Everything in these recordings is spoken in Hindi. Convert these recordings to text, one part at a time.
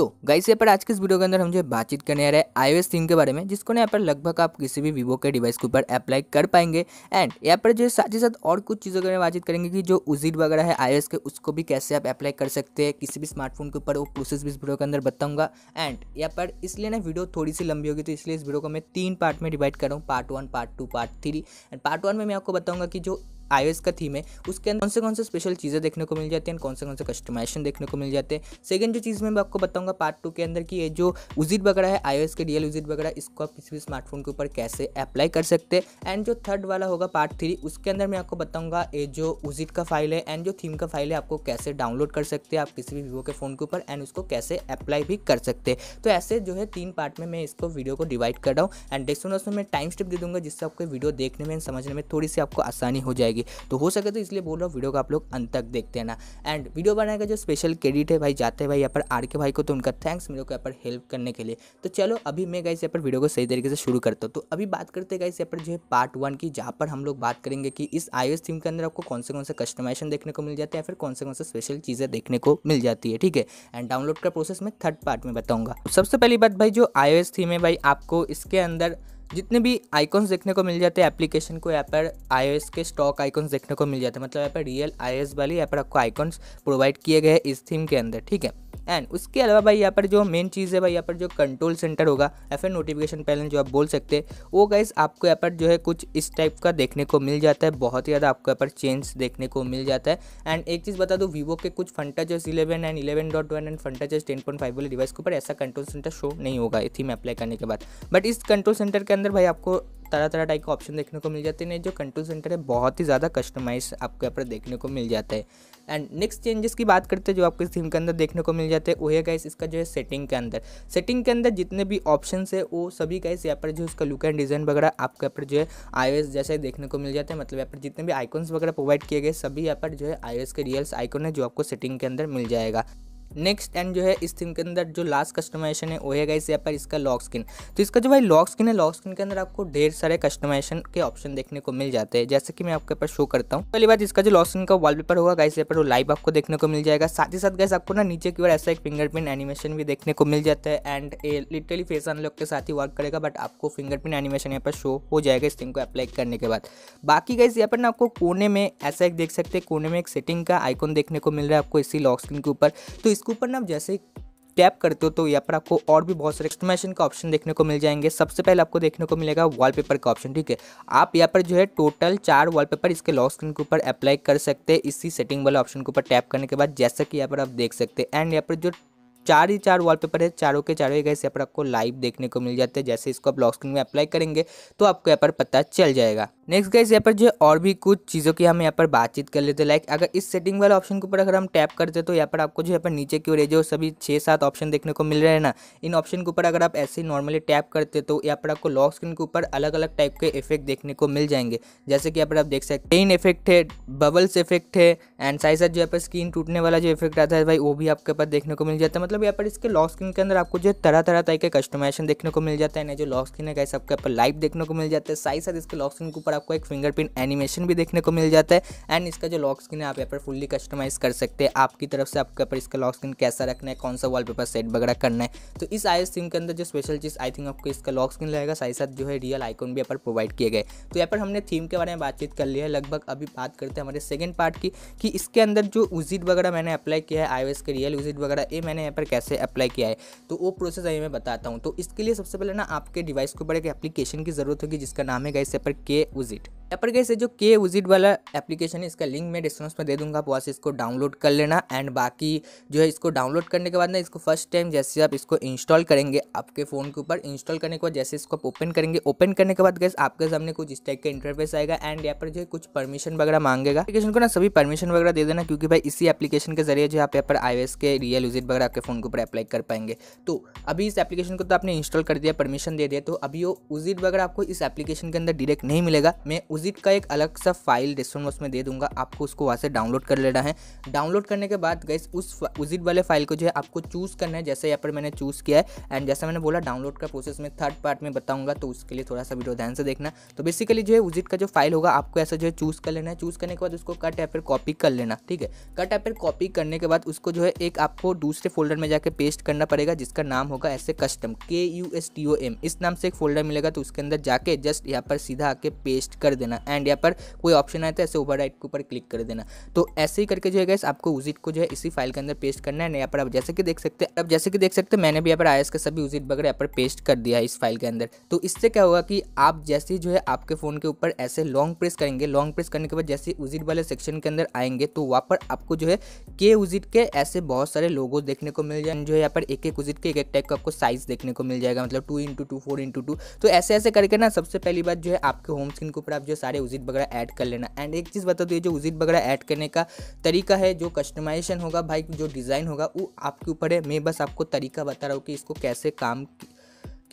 तो गाइस यहाँ पर आज के इस वीडियो के अंदर हम जो बातचीत करने आ रहे हैं आईओएस थीम के बारे में जिसको ना यहाँ पर लगभग आप किसी भी वीवो के डिवाइस के ऊपर अप्लाई कर पाएंगे एंड यहाँ पर जो साथ ही साथ और कुछ चीज़ों के बारे में बातचीत करेंगे कि जो उजीट वगैरह है आईओएस के उसको भी कैसे आप अप्लाई कर सकते हैं किसी भी स्मार्टफोन के ऊपर वो प्रोसेस भी इस वीडियो के अंदर बताऊंगा एंड यहाँ पर इसलिए ना वीडियो थोड़ी सी लंबी होगी तो इसलिए इस वीडियो को मैं तीन पार्ट में डिवाइड कर रहा हूँ part one part two part three and part one में मैं आपको बताऊँगा कि जो आई का थीम है उसके अंदर कौन से कौन से स्पेशल चीज़ें देखने को मिल जाती हैं कौन से कौन से कस्टमाइजेशन देखने को मिल जाते हैं सेकंड जो चीज़ मैं आपको बताऊंगा पार्ट टू के अंदर कि ये जो उजिट वगैरह है आई के रियल उजिट वगैरह इसको आप किसी भी स्मार्टफोन के ऊपर कैसे अप्लाई कर सकते हैं एंड जो थर्ड वाला होगा पार्ट थ्री उसके अंदर मैं आपको बताऊँगा ये जो उजिट का फाइल है एंड जो थीम का फाइल है आपको कैसे डाउनलोड कर सकते हैं आप किसी भी वीवो के फ़ोन के ऊपर एंड उसको कैसे अप्लाई भी कर सकते हैं तो ऐसे जो है तीन पार्ट में मैं इसको वीडियो को डिवाइड कर रहा हूँ एंड डेस्टोन उसमें मैं टाइम स्टेप दे दूँगा जिससे आपको वीडियो देखने में समझने में थोड़ी सी आपको आसानी हो जाएगी जाएगी तो हो सके तो इसलिए बोल रहा हूँ वीडियो को आप लोग अंत तक देखते हैं ना एंड वीडियो बनाने का जो स्पेशल क्रेडिट है भाई जाते भाई यहाँ पर आर के भाई को तो उनका थैंक्स मेरे को यहाँ पर हेल्प करने के लिए तो चलो अभी मैं गाइस यहाँ पर वीडियो को सही तरीके से शुरू करता हूँ तो अभी बात करते गाइस यहाँ पर जो है पार्ट वन की जहाँ पर हम लोग बात करेंगे कि इस आई थीम के अंदर आपको कौन से कौन से कस्टमाइजेशन देखने को मिल जाते हैं या फिर कौन से कौन से स्पेशल चीज़ें देखने को मिल जाती है ठीक है एंड डाउनलोड का प्रोसेस मैं थर्ड पार्ट में बताऊँगा सबसे पहली बात भाई जो आई थीम है भाई आपको इसके अंदर जितने भी आइकॉन्स देखने को मिल जाते हैं एप्लीकेशन को यहाँ पर आई के स्टॉक आइकॉन्स देखने को मिल जाते हैं मतलब यहाँ पर रियल आई वाली यहाँ पर आपको आइकॉन्स प्रोवाइड किए गए इस थीम के अंदर ठीक है एंड उसके अलावा भाई यहाँ पर जो मेन चीज़ है भाई यहाँ पर जो कंट्रोल सेंटर होगा या फिर नोटिफिकेशन पैनल जो आप बोल सकते हैं वो गाइस आपको यहाँ पर जो है कुछ इस टाइप का देखने को मिल जाता है बहुत ही ज़्यादा आपको यहाँ पर चेंज देखने को मिल जाता है एंड एक चीज़ बता दूँ वीवो के कुछ Funtouch S eleven and eleven dot one and Funtouch S ten point five वाले डिवाइस के ऊपर ऐसा कंट्रोल सेंटर शो नहीं होगा थीम अप्लाई करने के बाद बट इस कंट्रोल सेंटर के अंदर भाई आपको तरह तरह टाइप के ऑप्शन देखने को मिल जाते हैं जो कंट्रोल सेंटर है बहुत ही ज़्यादा कस्टमाइज आपको यहाँ पर देखने को मिल जाता है एंड नेक्स्ट चेंजेस की बात करते हैं जो आपको इस थीम के अंदर देखने को मिल जाते हैं वो है गाइस इसका जो है सेटिंग के अंदर सेटिंग के अंदर जितने भी ऑप्शन है वो सभी गाइस यहाँ पर जो उसका लुक एंड डिज़ाइन वगैरह आपको यहाँ पर जो है आई जैसे देखने को मिल जाते हैं मतलब यहाँ पर जितने भी आइकॉन्स वगैरह प्रोवाइड किए गए सभी यहाँ पर जो है आई के रियल्स आइकॉन है जो आपको सेटिंग के अंदर मिल जाएगा नेक्स्ट एंड जो है इस थीम के अंदर जो लास्ट कस्टमाइजेशन है वो है गाइस यहाँ पर इसका लॉक स्किन तो इसका जो भाई लॉक स्किन है लॉक स्किन के अंदर आपको ढेर सारे कस्टमाइजेशन के ऑप्शन देखने को मिल जाते हैं जैसे कि मैं आपके पास शो करता हूँ पहली बात इसका जो लॉक स्किन का वॉलपेपर होगा गाइस यहाँ पर वो लाइव आपको देखने को मिल जाएगा साथ ही साथ गाइस आपको ना नीचे की ओर ऐसा एक फिंगरप्रिंट एनिमेशन भी देखने को मिल जाता है and a literally face unlock के साथ ही वर्क करेगा बट आपको फिंगरप्रिंट एनिमेशन यहाँ पर शो हो जाएगा इस थीम को अप्लाई करने के बाद बाकी गाइस यहाँ पर ना आपको कोने में ऐसा एक देख सकते हैं कोने में एक सेटिंग का आइकॉन देखने को मिल रहा है आपको इसी लॉक स्किन के ऊपर तो इसके ऊपर ना जैसे टैप करते हो तो यहाँ पर आपको और भी बहुत सारे कस्टमाइजेशन का ऑप्शन देखने को मिल जाएंगे सबसे पहले आपको देखने को मिलेगा वॉलपेपर का ऑप्शन ठीक है आप यहाँ पर जो है टोटल चार वॉलपेपर इसके लॉक स्क्रीन के ऊपर अप्लाई कर सकते हैं इसी सेटिंग वाले ऑप्शन के ऊपर टैप करने के बाद जैसा कि यहाँ पर आप देख सकते हैं एंड यहाँ पर जो चार ही चार वॉलपेपर है चारों के चारों गैस यहाँ पर आपको लाइव देखने को मिल जाते हैं जैसे इसको आप लॉक स्क्रीन में अप्लाई करेंगे तो आपको यहाँ पर पता चल जाएगा नेक्स्ट गैस यहाँ पर जो और भी कुछ चीज़ों की हम यहाँ पर बातचीत कर लेते हैं लाइक अगर इस सेटिंग वाले ऑप्शन के ऊपर अगर हम टैप करते तो यहाँ पर आपको जो यहाँ पर नीचे की ओर जो सभी छः सात ऑप्शन देखने को मिल रहे हैं ना इन ऑप्शन के ऊपर अगर आप ऐसे ही नॉर्मली टैप करते तो यहाँ पर आपको लॉक स्क्रीन के ऊपर अलग अलग टाइप के इफेक्ट देखने को मिल जाएंगे जैसे कि यहाँ पर आप देख सकते हैं इफेक्ट है बबल्स इफेक्ट है एंड साथ जो यहाँ पर स्किन टूटने वाला जो इफेक्ट आता है भाई वो भी आपके पास देखने को मिल जाता है मतलब मतलब यहाँ पर इसके लॉक स्क्रीन के अंदर आपको जो तरह तरह तरह के कस्टमाइजेशन देखने को मिल जाता है ना जो लॉक स्क्रीन है कैसे आपके यहाँ लाइव देखने को मिल जाता है साथ साथ इसके लॉक स्क्रीन के ऊपर आपको एक फिंगरप्रिंट एनिमेशन भी देखने को मिल जाता है एंड इसका जो लॉक स्क्रीन है आप यहाँ पर फुल्ली कस्टमाइज कर सकते हैं आपकी तरफ से आपके ऊपर इसका लॉक स्क्रीन कैसा रखना है कौन सा वॉलपेपर सेट वगैरह करना है तो इस आई एस के अंदर जो स्पेशल चीज़ आई थिंक आपको इसका लॉक स्क्रीन रहेगा साथ साथ जो है रियल आइकॉन भी यहाँ पर प्रोवाइड किए गए तो यहाँ पर हमने थीम के बारे में बातचीत कर लिया है लगभग अभी बात करते हैं हमारे सेकेंड पार्ट की कि इसके अंदर जो उजिट वगैरह मैंने अप्लाई किया है आई के रियल उजिट वगैरह ये मैंने यहाँ पर कैसे अप्लाई किया है तो वो प्रोसेस अभी मैं बताता हूँ तो इसके लिए सबसे पहले ना आपके डिवाइस के ऊपर एक एप्लीकेशन की ज़रूरत होगी जिसका नाम है गैस पर के उजिट यहाँ पर गैसे जो के उजिट वाला एप्लीकेशन है इसका लिंक मैं डिस्क्रिप्शन में दे दूंगा आप वहाँ से इसको डाउनलोड कर लेना एंड बाकी जो है इसको डाउनलोड करने के बाद ना इसको फर्स्ट टाइम जैसे आप इसको इंस्टॉल करेंगे आपके फ़ोन के ऊपर इंस्टॉल करने के बाद जैसे इसको आप ओपन करेंगे ओपन करने के बाद गैस आपके सामने कुछ इस टाइप का इंटरफेस आएगा एंड यहाँ पर जो है कुछ परमिशन वगैरह मांगेगा एप्लीकेशन को ना सभी परमिशन वगैरह दे देना क्योंकि भाई इसी एप्लीकेशन के जरिए जो आप यहाँ पर आई के रियल विजिट वगैरह आपके फ़ोन के ऊपर अप्लाई कर पाएंगे तो अभी इस एप्लीकेशन को तो आपने इंस्टॉल कर दिया परमिशन दे दिया तो अभी वो उजिट वगैरह आपको इस एप्लीकेशन के अंदर डायरेक्ट नहीं मिलेगा मैं उजिट का एक अलग सा फाइल डिस्क्रिप्शन बॉक्स में दे दूंगा आपको उसको वहाँ से डाउनलोड कर लेना है डाउनलोड करने के बाद गैस उस उजिट वाले फाइल को जो है आपको चूज़ करना है जैसे यहाँ पर मैंने चूज़ किया है एंड जैसा मैंने बोला डाउनलोड का प्रोसेस मैं थर्ड पार्ट में बताऊँगा तो उसके लिए थोड़ा सा वीडियो ध्यान से देखना तो बेसिकली जो है उजिट का जो फाइल होगा आपको ऐसा जो है चूज़ कर लेना है चूज़ करने के बाद उसको कट या फिर कॉपी कर लेना ठीक है कट ऐप फिर कॉपी करने के बाद उसको जो है एक आपको दूसरे फोल्डर में जाकर पेस्ट करना पड़ेगा जिसका नाम होगा ऐसे custom K U S T O M इस नाम से एक फोल्डर मिलेगा तो उसके अंदर जाके जस्ट यहाँ पर सीधा आके पेस्ट कर देना एंड यहाँ पर कोई ऑप्शन आए तो ऐसे ओवर के ऊपर क्लिक कर देना तो ऐसे ही करके जो है गैस आपको उजिट को जो है इसी फाइल के अंदर पेस्ट करना है यहाँ पर आप जैसे कि देख सकते हैं अब जैसे कि देख सकते हैं मैंने भी यहाँ पर आई का सभी उजिट वगैरह यहाँ पर पेस्ट कर दिया है इस फाइल के अंदर तो इससे क्या होगा कि आप जैसे जो है आपके फ़ोन के ऊपर ऐसे लॉन्ग प्रेस करेंगे लॉन्ग प्रेस करने के बाद जैसे उजिट वाले सेक्शन के अंदर आएंगे तो वहाँ पर आपको जो है के उजिट के ऐसे बहुत सारे लोगों देखने को मिल जाएगा जो यहाँ पर एक एक विजिट के एक एक टाइप का आपको साइज देखने को मिल जाएगा मतलब two into two four into two तो ऐसे ऐसे करके ना सबसे पहली बात जो है आपके होम स्क्रीन के ऊपर आप जो सारे उजिट वगैरह ऐड कर लेना एंड एक चीज़ बता दिए जो उजिट वगैरह ऐड करने का तरीका है जो कस्टमाइजेशन होगा भाई जो डिज़ाइन होगा वो आपके ऊपर है मैं बस आपको तरीका बता रहा हूँ कि इसको कैसे काम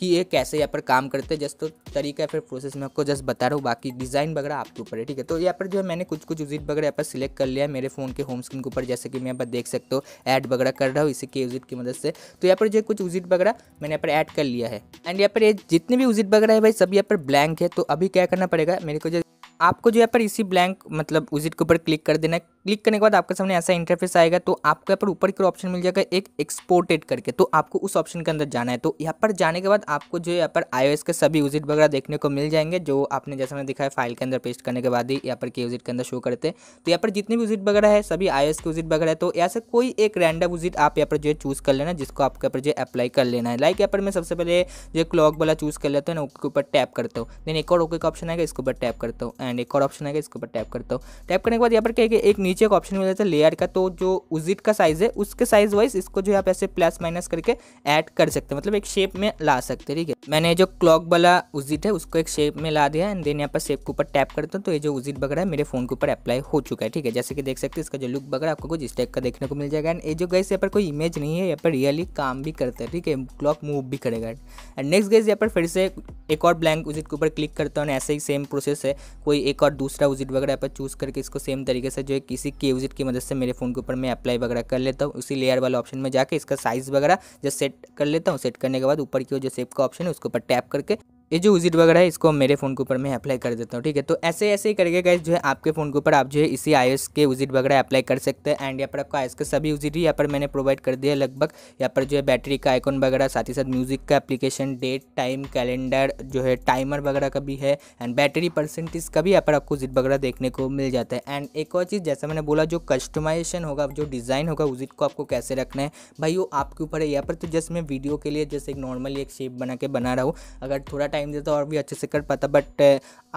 कि ये कैसे यहाँ पर काम करते हैं जस्ट तो तरीका फिर प्रोसेस मैं आपको जस्ट बता रहा हूँ बाकी डिज़ाइन वगैरह आपके ऊपर है ठीक है तो यहाँ पर जो है मैंने कुछ कुछ यूजिट वगैरह यहाँ पर सिलेक्ट कर लिया है मेरे फ़ोन के होम स्क्रीन के ऊपर जैसे कि मैं यहाँ पर देख सकते हो ऐड वगैरह कर रहा हूँ इसी के यूजिट की मदद से तो यहाँ पर जो है कुछ यूजिट वगैरह मैंने यहाँ पर ऐड कर लिया है एंड यहाँ पर ये जितने भी यूजिट वगैरह है भाई सब यहाँ पर ब्लैंक है तो अभी क्या करना पड़ेगा मेरे को जो आपको जो यहाँ पर इसी ब्लैंक मतलब उजिट के ऊपर क्लिक कर देना है क्लिक करने के बाद आपके सामने ऐसा इंटरफेस आएगा तो आपको यहाँ पर ऊपर की ऑप्शन मिल जाएगा एक एक्सपोर्टेड करके तो आपको उस ऑप्शन के अंदर जाना है तो यहाँ पर जाने के बाद आपको जो यहाँ पर आईओएस के सभी यूजिट वगैरह देखने को मिल जाएंगे जो आपने जैसे मैंने दिखाया फाइल के अंदर पेस्ट करने के बाद ही यहाँ पर के यूजिट के अंदर शो करते तो यहाँ पर जितने भी यूजिट वगैरह है सभी आई के यूजिट वगैरह है तो यहाँ से कोई एक रैंडम यूजिट आप यहाँ पर जो है चूज़ कर लेना जिसको आपके यहाँ पर जो अप्लाई कर लेना है लाइक यहाँ पर मैं सबसे पहले जो क्लॉक वाला चूज़ कर लेता हैं ओके उसके ऊपर टैप करता हूँ देन एक और ओके का ऑप्शन आएगा इसके ऊपर टैप करता हूँ एंड एक और ऑप्शन आएगा इसके ऊपर टैप करता हूँ टैप करने के बाद यहाँ पर कहेगा एक नीचे एक ऑप्शन मिल जाता है लेयर का तो जो उजिट का साइज़ है उसके साइज़ वाइज इसको जो है आप ऐसे प्लस माइनस करके ऐड कर सकते हैं मतलब एक शेप में ला सकते हैं ठीक है मैंने जो क्लॉक वाला उजिट है उसको एक शेप में ला दिया एंड देन यहाँ पर शेप के ऊपर टैप करता हूँ तो ये जो उजिट बगड़ा है मेरे फोन के ऊपर अप्लाई हो चुका है ठीक है जैसे कि देख सकते हैं इसका जो लुक बगड़ा आपको कुछ इस टाइप का देखने को मिल जाएगा एंड ये जो गैस यहाँ पर कोई इमेज नहीं है यहाँ पर रियली काम भी करता है ठीक है क्लॉक मूव भी करेगा एंड नेक्स्ट गैस यहाँ पर फिर से एक और ब्लैंक उजिट के ऊपर क्लिक करता हूँ ऐसे ही सेम प्रोसेस है कोई एक और दूसरा उजिट वगैरह यहाँ पर चूज करके इसको सेम तरीके से जो है इसी के केवजिट की मदद से मेरे फ़ोन के ऊपर मैं अप्लाई वगैरह कर लेता हूँ उसी लेयर वाले ऑप्शन में जाकर इसका साइज़ वगैरह जब सेट कर लेता हूँ सेट करने के बाद ऊपर की जो सेप का ऑप्शन है उसके ऊपर टैप करके ये जो विजिट वगैरह है इसको मेरे फ़ोन के ऊपर मैं अप्लाई कर देता हूँ ठीक है तो ऐसे ऐसे ही करके गाइज जो है आपके फ़ोन के ऊपर आप जो है इसी आई के विजिट वगैरह अप्लाई कर सकते हैं एंड यहाँ पर आपको आई के सभी विजिट ही यहाँ पर मैंने प्रोवाइड कर दिया लगभग यहाँ पर जो है बैटरी का आइकॉन वगैरह साथ ही साथ म्यूज़िक का एप्लीकेशन डेट टाइम कैलेंडर जो है टाइमर वगैरह का भी है एंड बैटरी परसेंटेज का भी यहाँ पर आपको विजिट वगैरह देखने को मिल जाता है एंड एक और चीज़ जैसा मैंने बोला जो कस्टमाइजेशन होगा जो डिज़ाइन होगा विजिट को आपको कैसे रखना है भाई वो आपके ऊपर है यहाँ पर तो जस्ट मैं वीडियो के लिए जैसे एक नॉर्मली एक शेप बना के बना रहा हूँ अगर थोड़ा टाइम देता तो और भी अच्छे से कर पाता बट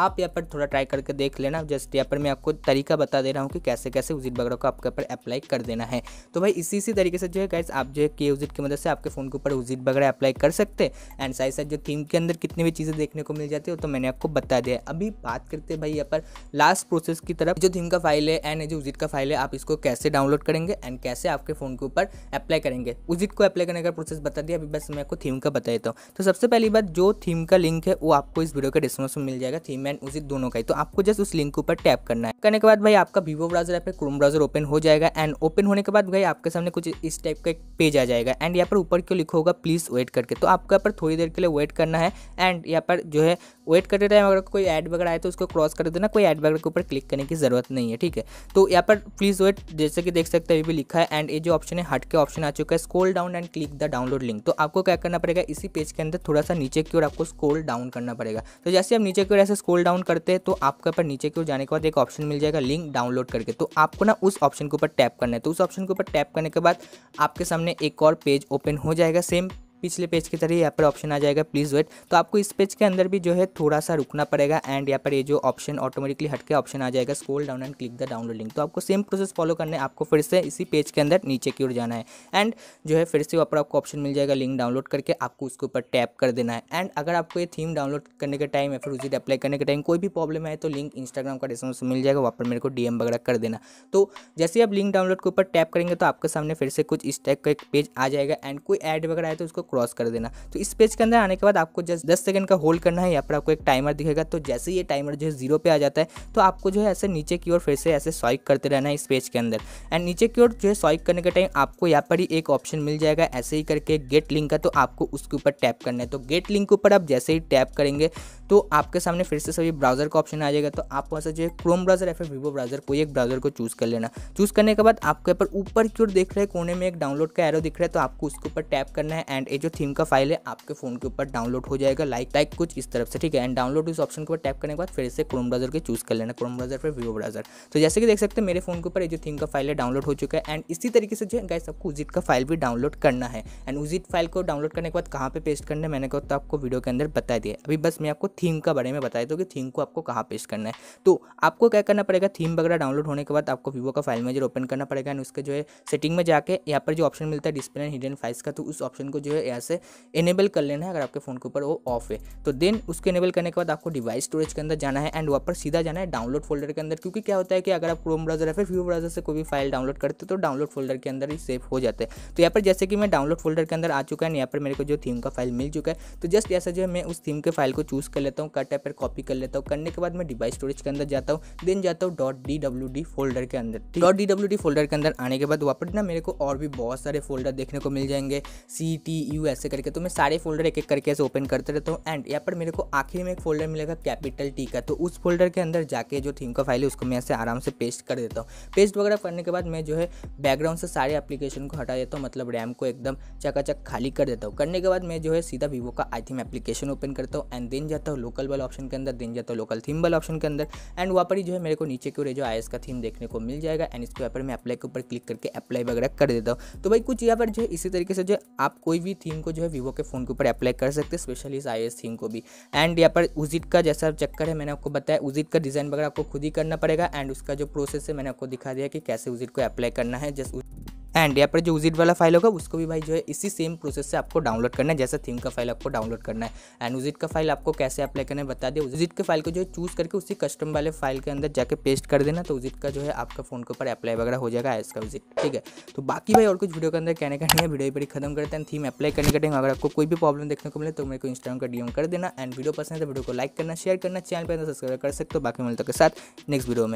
आप यहाँ पर थोड़ा ट्राई करके देख लेना जस्ट यहाँ पर मैं आपको तरीका बता दे रहा हूँ कि कैसे कैसे उजिट वगैरह को आपके ऊपर अप्लाई कर देना है तो भाई इसी इसी तरीके से जो है गाइज आप जो है के उजिट की मदद से आपके फ़ोन के ऊपर उजिट वगैरह अप्लाई कर सकते हैं एंड साइज साथ जो थीम के अंदर कितनी भी चीज़ें देखने को मिल जाती है तो मैंने आपको बता दिया अभी बात करते हैं भाई यहाँ पर लास्ट प्रोसेस की तरफ जो थीम का फाइल है एंड जो उजिट का फाइल है आप इसको कैसे डाउनलोड करेंगे एंड कैसे आपके फ़ोन के ऊपर अप्लाई करेंगे उजिट को अप्लाई करने का प्रोसेस बता दिया अभी बस मैं आपको थीम का बता देता हूँ तो सबसे पहली बात जो थीम का लिंक है वो आपको इस वीडियो के डिस्क्रिप्शन में मिल जाएगा थीम एंड उसी दोनों का ही तो आपको जस्ट उस लिंक के ऊपर टैप करना है करने के बाद भाई आपका वीवो ब्राउजर या फिर क्रोम ब्राउजर ओपन हो जाएगा एंड ओपन होने के बाद भाई आपके सामने कुछ इस टाइप का एक पेज आ जाएगा एंड यहाँ पर ऊपर क्यों लिखा होगा प्लीज़ वेट करके तो आपको यहाँ पर थोड़ी देर के लिए वेट करना है एंड यहाँ पर जो है वेट करते टाइम अगर कोई ऐड वगैरह आए तो उसको क्रॉस कर देना कोई ऐड वगैरह के ऊपर क्लिक करने की ज़रूरत नहीं है ठीक है तो यहाँ पर प्लीज़ वेट जैसे कि देख सकते हैं अभी भी लिखा है एंड ये जो ऑप्शन है हट के ऑप्शन आ चुका है scroll down and click the download link तो आपको क्या करना पड़ेगा इसी पेज के अंदर थोड़ा सा नीचे की ओर आपको स्कोल स्कोल डाउन करना पड़ेगा तो जैसे आप नीचे की ओर ऐसे स्कोल डाउन करते हैं तो आपके ऊपर नीचे की ओर जाने के बाद एक ऑप्शन मिल जाएगा लिंक डाउनलोड करके तो आपको ना उस ऑप्शन के ऊपर टैप करना है तो उस ऑप्शन के ऊपर टैप करने के बाद आपके सामने एक और पेज ओपन हो जाएगा सेम पिछले पेज की तरह यहाँ पर ऑप्शन आ जाएगा प्लीज़ वेट तो आपको इस पेज के अंदर भी जो है थोड़ा सा रुकना पड़ेगा एंड यहाँ पर ये जो ऑप्शन ऑटोमेटिकली हटके ऑप्शन आ जाएगा scroll down and click the download link तो आपको सेम प्रोसेस फॉलो करने आपको फिर से इसी पेज के अंदर नीचे की ओर जाना है एंड जो है फिर से वहाँ पर आपको ऑप्शन मिल जाएगा लिंक डाउनलोड करके आपको उसके ऊपर टैप कर देना है एंड अगर आपको ये थीम डाउनलोड करने के टाइम या फिर उसे अप्लाई करने के टाइम कोई भी प्रॉब्लम है तो लिंक इंस्टाग्राम का डिस्क्रिप्शन मिल जाएगा वहाँ पर मेरे को डीएम वगैरह कर देना तो जैसे ही आप लिंक डाउनलोड के ऊपर टैप करेंगे तो आपके सामने फिर से कुछ इस टाइप का एक पेज आ जाएगा एंड कोई एड वगैरह है तो उसको क्रॉस कर देना तो इस पेज के अंदर आने के बाद आपको जस्ट दस सेकंड का होल्ड करना है यहाँ पर आपको एक टाइमर दिखेगा तो जैसे ही ये टाइमर जो है जीरो पे आ जाता है तो आपको जो है ऐसे नीचे की ओर फिर से ऐसे स्वाइप करते रहना है इस पेज के अंदर एंड नीचे की ओर जो है स्वाइप करने के टाइम आपको यहाँ पर ही एक ऑप्शन मिल जाएगा ऐसे ही करके गेट लिंक का तो आपको उसके ऊपर टैप करना है तो गेट लिंक के ऊपर आप जैसे ही टैप करेंगे तो आपके सामने फिर से सभी ब्राउजर का ऑप्शन आ जाएगा तो आप वहाँ से जो है क्रोम ब्राउजर या फिर वीवो ब्राउजर कोई एक ब्राउजर को चूज़ कर लेना चूज़ करने के बाद आपके ऊपर ऊपर की ओर देख रहे कोने में एक डाउनलोड का एरो दिख रहा है तो आपको उसके ऊपर टैप करना है एंड जो थीम का फाइल है आपके फोन के ऊपर डाउनलोड हो जाएगा लाइक लाइक कुछ इस तरफ से ठीक है एंड डाउनलोड इस ऑप्शन के ऊपर टैप करने के बाद फिर से क्रोम ब्राउजर के चूज कर लेना क्रोम ब्राउजर पर वीवो ब्राउजर तो जैसे कि देख सकते हैं मेरे फोन के ऊपर जो थीम का फाइल है डाउनलोड हो चुका है एंड इसी तरीके से जो है गाइस आपको उजिट का फाइल भी डाउनलोड करना है एंड उजिट फाइल को डाउनलोड करने के बाद कहाँ पे पेस्ट करना है मैंने कहा तो आपको वीडियो के अंदर बता दिया अभी बस मैं आपको थीम का बारे में बताया तो कि थीम को आपको कहाँ पेस्ट करना है तो आपको क्या करना पड़ेगा थीम वगैरह डाउनलोड होने के बाद आपको वीवो का फाइल मेजर ओपन करना पड़ेगा एंड उसके जो है सेटिंग में जाकर यहाँ पर जो ऑप्शन मिलता है डिस्प्ले एंड हिडन फाइल्स का तो उस ऑप्शन को जो है यहाँ से इनेबल कर लेना है अगर आपके फ़ोन के ऊपर वो ऑफ है तो देन उसके इनेबल करने के बाद आपको डिवाइस स्टोरेज के अंदर जाना है एंड वहाँ पर सीधा जाना है डाउनलोड फोल्डर के अंदर क्योंकि क्या होता है कि अगर आप क्रोम ब्राउजर या फिर व्यू ब्राउजर से कोई भी फाइल डाउनलोड करते तो डाउनलोड फोल्डर के अंदर ही सेफ हो जाते है तो यहाँ पर जैसे कि मैं डाउनलोड फोल्डर के अंदर आ चुका है यहाँ पर मेरे को जो थीम का फाइल मिल चुका है तो जस्ट ऐसा जो है मैं उस थीम के फाइल को चूज़ कर लेता हूँ कट या फिर कॉपी कर लेता हूँ करने के बाद मैं डिवाइस स्टोरेज के अंदर जाता हूँ देन जाता हूँ dot D W D folder के अंदर dot D W D folder के अंदर आने के बाद वहाँ पर ना मेरे को और भी बहुत सारे फोल्डर देखने को मिल जाएंगे सी टी यू यू ऐसे करके तो मैं सारे फोल्डर एक एक करके ऐसे ओपन करते रहता हूँ एंड यहाँ पर मेरे को आखिर में एक फोल्डर मिलेगा कैपिटल टी का तो उस फोल्डर के अंदर जाके जो थीम का फाइल है उसको मैं ऐसे आराम से पेस्ट कर देता हूँ पेस्ट वगैरह करने के बाद मैं जो है बैकग्राउंड से सारे एप्लीकेशन को हटा देता हूँ मतलब रैम को एकदम चकाचक खाली कर देता हूँ करने के बाद मैं जो है सीधा वीवो का आई थीम एप्लीकेशन ओपन करता हूँ एंड देन जाता हूँ लोकल वाले ऑप्शन के अंदर देन जाता हूँ लोकल थीम वाले ऑप्शन के अंदर एंड वहाँ पर ही जो है मेरे को नीचे की ओर जो आई का थीम देखने को मिल जाएगा एंड इसके ऊपर मैं अप्लाई के ऊपर क्लिक करके अप्लाई वगैरह कर देता हूँ तो भाई कुछ यहाँ पर जो है इसी तरीके से जो आप कोई भी थीम थीम को जो है वीवो के फ़ोन के ऊपर अप्लाई कर सकते हैं स्पेशली इस आई थीम को भी एंड यहाँ पर उजिट का जैसा चक्कर है मैंने आपको बताया उजिट का डिज़ाइन वगैरह आपको खुद ही करना पड़ेगा एंड उसका जो प्रोसेस है मैंने आपको दिखा दिया कि कैसे उजिट को अप्लाई करना है जस्ट एंड यहाँ पर जो उजिट वाला फाइल होगा उसको भी भाई जो है इसी सेम प्रोसेस से आपको डाउनलोड करना है जैसे थीम का फाइल आपको डाउनलोड करना है एंड उजिट का फाइल आपको कैसे अप्लाई करना है बता दें उजिट के फाइल को जो है चूज़ करके उसी कस्टम वाले फाइल के अंदर जाके पेस्ट कर देना तो उजिट का जो है आपका फोन के ऊपर अप्लाई वगैरह हो जाएगा एस का उजिट ठीक है तो बाकी भाई और कुछ वीडियो के अंदर कहने का नहीं है वीडियो बड़ी खत्म करते हैं थीम अप्लाई करने का टाइम अगर आपको कोई भी प्रॉब्लम देखने को मिले तो मेरे को इंस्टाग्राम का डीएम कर देना एंड वीडियो पसंद है तो वीडियो को लाइक करना शेयर करना चैनल पर सब्सक्राइब कर सकते हो बाकी मिलते के साथ नेक्स्ट वीडियो में